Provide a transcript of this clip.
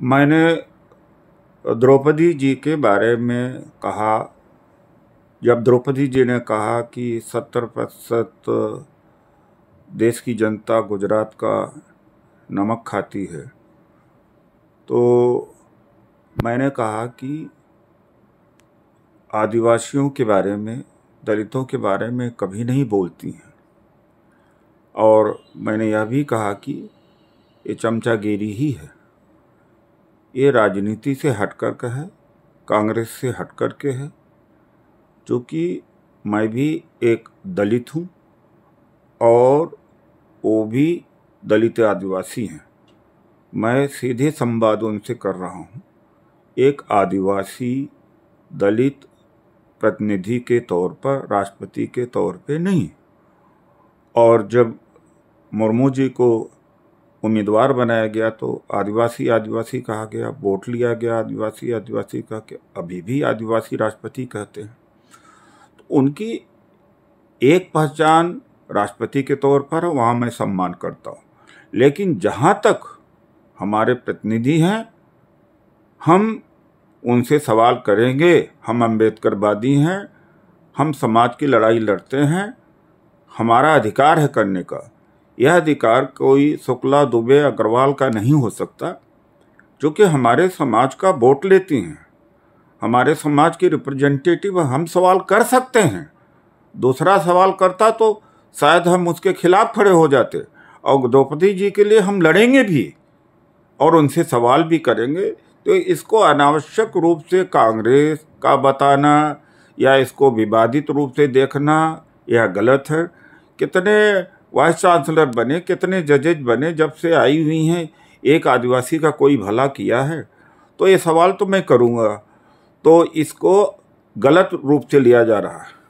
मैंने द्रौपदी जी के बारे में कहा जब द्रौपदी जी ने कहा कि सत्तर प्रतिशत देश की जनता गुजरात का नमक खाती है तो मैंने कहा कि आदिवासियों के बारे में दलितों के बारे में कभी नहीं बोलती हैं और मैंने यह भी कहा कि ये चमचागिरी ही है ये राजनीति से हट कर के है कांग्रेस से हट कर के है क्योंकि मैं भी एक दलित हूँ और वो भी दलित आदिवासी हैं मैं सीधे संवाद उनसे कर रहा हूँ एक आदिवासी दलित प्रतिनिधि के तौर पर राष्ट्रपति के तौर पे नहीं और जब मुर्मू जी को उम्मीदवार बनाया गया तो आदिवासी आदिवासी कहा गया वोट लिया गया आदिवासी आदिवासी कहा के अभी भी आदिवासी राष्ट्रपति कहते हैं तो उनकी एक पहचान राष्ट्रपति के तौर पर वहाँ मैं सम्मान करता हूँ लेकिन जहाँ तक हमारे प्रतिनिधि हैं हम उनसे सवाल करेंगे हम अम्बेडकरवादी हैं हम समाज की लड़ाई लड़ते हैं हमारा अधिकार है करने का यह अधिकार कोई शुक्ला दुबे अग्रवाल का नहीं हो सकता जो कि हमारे समाज का वोट लेती हैं हमारे समाज की रिप्रेजेंटेटिव हम सवाल कर सकते हैं दूसरा सवाल करता तो शायद हम उसके खिलाफ खड़े हो जाते और द्रौपदी जी के लिए हम लड़ेंगे भी और उनसे सवाल भी करेंगे तो इसको अनावश्यक रूप से कांग्रेस का बताना या इसको विवादित रूप से देखना यह गलत है कितने वाइस चांसलर बने कितने जजेज बने जब से आई हुई हैं एक आदिवासी का कोई भला किया है तो ये सवाल तो मैं करूँगा तो इसको गलत रूप से लिया जा रहा है